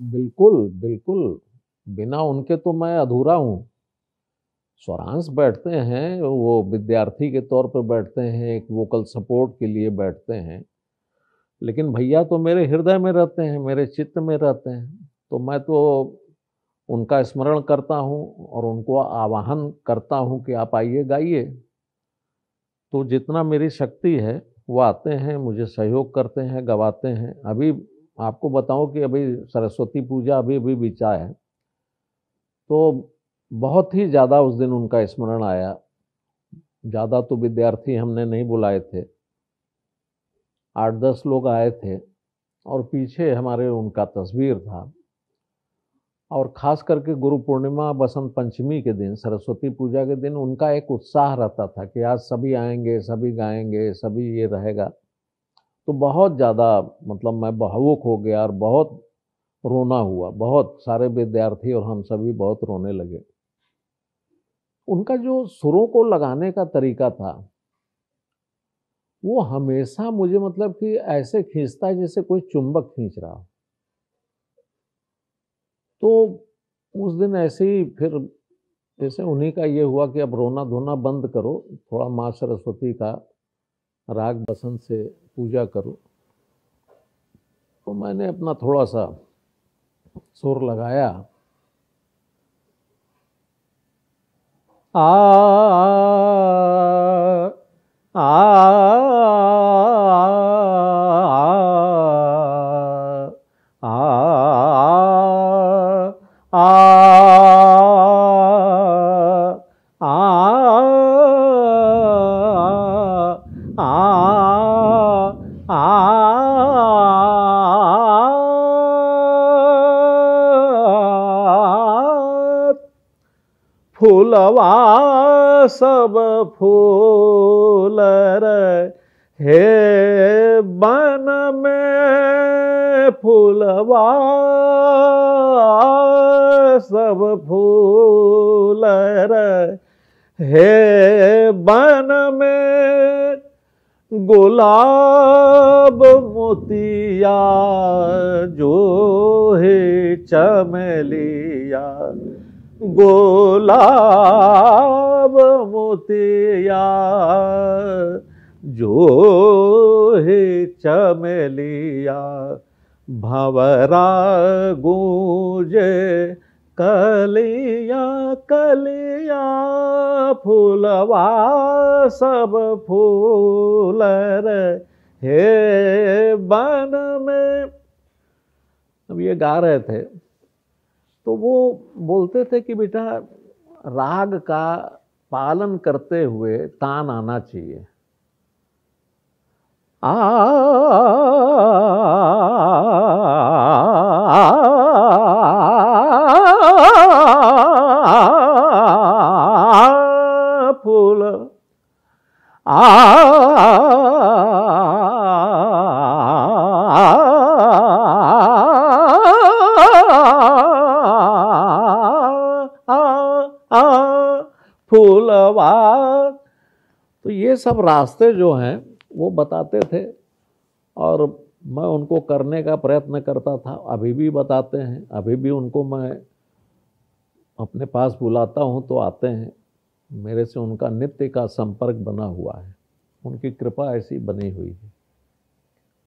बिल्कुल बिल्कुल बिना उनके तो मैं अधूरा हूँ स्वरांश बैठते हैं वो विद्यार्थी के तौर पर बैठते हैं एक वोकल सपोर्ट के लिए बैठते हैं लेकिन भैया तो मेरे हृदय में रहते हैं मेरे चित्त में रहते हैं तो मैं तो उनका स्मरण करता हूँ और उनको आवाहन करता हूँ कि आप आइए गाइए तो जितना मेरी शक्ति है वो आते हैं मुझे सहयोग करते हैं गवाते हैं अभी आपको बताऊं कि अभी सरस्वती पूजा अभी अभी बिचा है तो बहुत ही ज़्यादा उस दिन उनका स्मरण आया ज़्यादा तो विद्यार्थी हमने नहीं बुलाए थे आठ दस लोग आए थे और पीछे हमारे उनका तस्वीर था और ख़ास करके गुरु पूर्णिमा बसंत पंचमी के दिन सरस्वती पूजा के दिन उनका एक उत्साह रहता था कि आज सभी आएंगे सभी गाएंगे सभी ये रहेगा तो बहुत ज़्यादा मतलब मैं भावुक हो गया और बहुत रोना हुआ बहुत सारे विद्यार्थी और हम सभी बहुत रोने लगे उनका जो सुरों को लगाने का तरीका था वो हमेशा मुझे मतलब कि ऐसे खींचता है जैसे कोई चुंबक खींच रहा तो उस दिन ऐसे ही फिर जैसे उन्हीं का ये हुआ कि अब रोना धोना बंद करो थोड़ा माँ सरस्वती का राग बसंत से पूजा करो तो मैंने अपना थोड़ा सा सुर लगाया आ आ, आ, आ, आ फूलवा सब फूल हे बन में फूलवा सब फूल हे बन में गुलाब मोतिया जो है चमलिया गोलाब मोतिया जो हे चमेलिया भवरा गूंजे कलिया कलिया फूलवा सब फूल हे बन में अब ये गा रहे थे तो वो बोलते थे कि बेटा राग का पालन करते हुए तान आना चाहिए आ फूल आ, आ फूलवा तो ये सब रास्ते जो हैं वो बताते थे और मैं उनको करने का प्रयत्न करता था अभी भी बताते हैं अभी भी उनको मैं अपने पास बुलाता हूँ तो आते हैं मेरे से उनका नित्य का संपर्क बना हुआ है उनकी कृपा ऐसी बनी हुई है